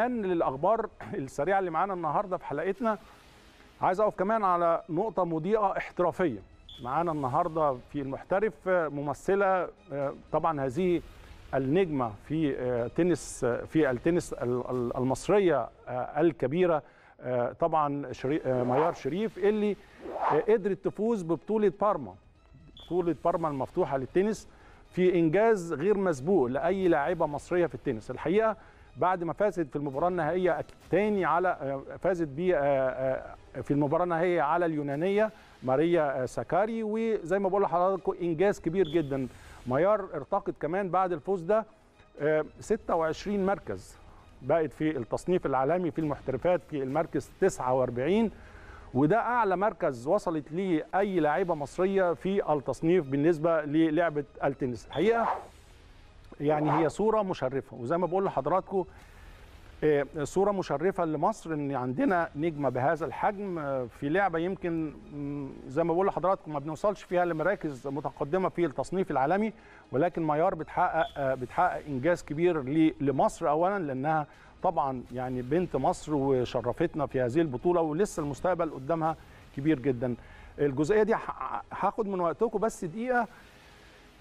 الان للاخبار السريعه اللي معانا النهارده في حلقتنا عايز اقف كمان على نقطه مضيئه احترافيه معانا النهارده في المحترف آه، ممثله آه، طبعا هذه النجمه في آه، تنس في التنس المصريه الكبيره طبعا شري ميار شريف اللي قدرت تفوز ببطوله بارما بطوله بارما المفتوحه للتنس في انجاز غير مسبوق لاي لاعبه مصريه في التنس الحقيقه بعد ما فازت في المباراه النهائيه تاني على فازت ب آه، آه، في المباراه النهائيه على اليونانيه ماريا آه، سكاري وزي ما بقول لحضراتكم انجاز كبير جدا ميار ارتقت كمان بعد الفوز ده 26 مركز بقت في التصنيف العالمي في المحترفات في المركز 49 وده اعلى مركز وصلت ليه اي لاعيبه مصريه في التصنيف بالنسبه للعبه التنس الحقيقه يعني هي صوره مشرفه وزي ما بقول لحضراتكم آه، صوره مشرفه لمصر ان عندنا نجمه بهذا الحجم آه، في لعبه يمكن زي ما بقول لحضراتكم ما بنوصلش فيها لمراكز متقدمه في التصنيف العالمي ولكن ميار بتحقق آه، بتحقق انجاز كبير لمصر اولا لانها طبعا يعني بنت مصر وشرفتنا في هذه البطوله ولسه المستقبل قدامها كبير جدا الجزئيه دي هاخد من وقتكم بس دقيقه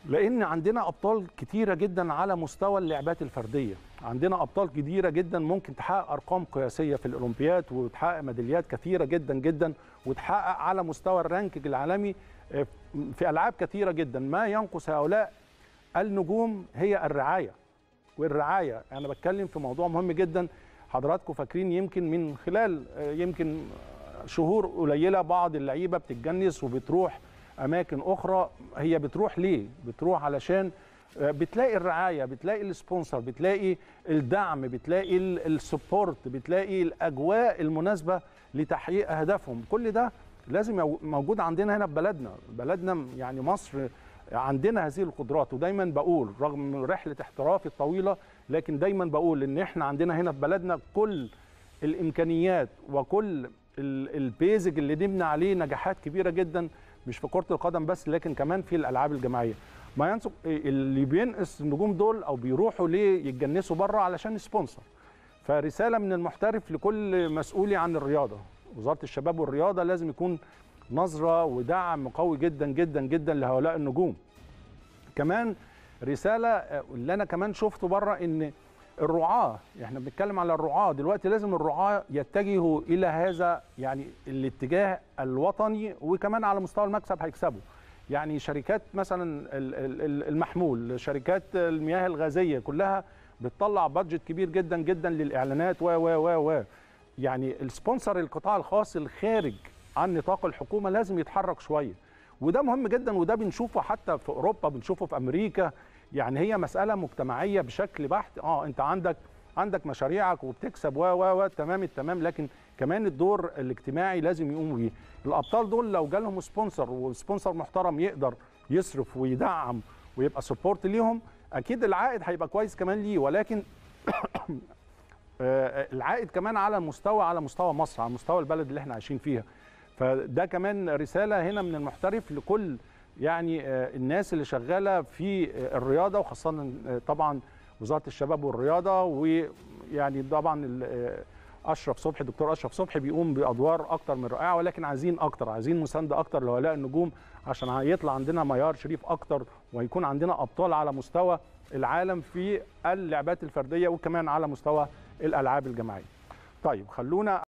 لان عندنا ابطال كتيره جدا على مستوى اللعبات الفرديه عندنا ابطال كتيره جدا ممكن تحقق ارقام قياسيه في الاولمبياد وتحقق ميداليات كثيره جدا جدا وتحقق على مستوى الرانكينج العالمي آه، في العاب كثيره جدا ما ينقص هؤلاء النجوم هي الرعايه والرعايه انا بتكلم في موضوع مهم جدا حضراتكم فاكرين يمكن من خلال آه، يمكن شهور قليله بعض اللعيبه بتتجنس وبتروح اماكن اخرى هي بتروح ليه بتروح علشان آه، بتلاقي الرعايه بتلاقي السبونسر بتلاقي الدعم بتلاقي السبورت بتلاقي الاجواء المناسبه لتحقيق اهدافهم كل ده لازم موجود عندنا هنا في بلدنا بلدنا يعني مصر عندنا هذه القدرات ودايما بقول رغم رحله احترافي الطويله لكن دايما بقول ان احنا عندنا هنا في بلدنا كل الامكانيات وكل البيزك اللي نبنى عليه نجاحات كبيره جدا مش في كره القدم بس لكن كمان في الالعاب الجماعيه ما ينسق اللي بينقص النجوم دول او بيروحوا ليه يتجنسوا بره علشان سبونسر فرساله من المحترف لكل مسؤولي عن الرياضه وزاره الشباب والرياضه لازم يكون نظره ودعم قوي جدا جدا جدا لهؤلاء النجوم كمان رساله اللي انا كمان شفته بره ان الرعاه احنا بنتكلم على الرعاه دلوقتي لازم الرعاه يتجهوا الى هذا يعني الاتجاه الوطني وكمان على مستوى المكسب هيكسبوا يعني شركات مثلا المحمول شركات المياه الغازيه كلها بتطلع بادجت كبير جدا جدا للاعلانات و و و و يعني السبونسر القطاع الخاص الخارج عن نطاق الحكومه لازم يتحرك شويه وده مهم جدا وده بنشوفه حتى في اوروبا بنشوفه في امريكا يعني هي مساله مجتمعيه بشكل بحت اه انت عندك عندك مشاريعك وبتكسب و و و تمام التمام لكن كمان الدور الاجتماعي لازم يقوموا بيه الابطال دول لو جالهم سبونسر وسبونسر محترم يقدر يصرف ويدعم ويبقى سبورت ليهم اكيد العائد هيبقى كويس كمان ليه ولكن آه، آه، العائد كمان على مستوى على مستوى مصر على مستوى البلد اللي احنا عايشين فيها فده كمان رساله هنا من المحترف لكل يعني آه، الناس اللي شغاله في آه، الرياضه وخاصه آه، طبعا وزاره الشباب والرياضه ويعني طبعا اشرف صبحي الدكتور اشرف صبحي بيقوم بادوار اكتر من رائعه ولكن عايزين اكتر عايزين مسانده اكتر لهؤلاء النجوم عشان يطلع عندنا معيار شريف اكتر ويكون عندنا ابطال على مستوى العالم في اللعبات الفرديه وكمان على مستوى الالعاب الجماعيه. طيب خلونا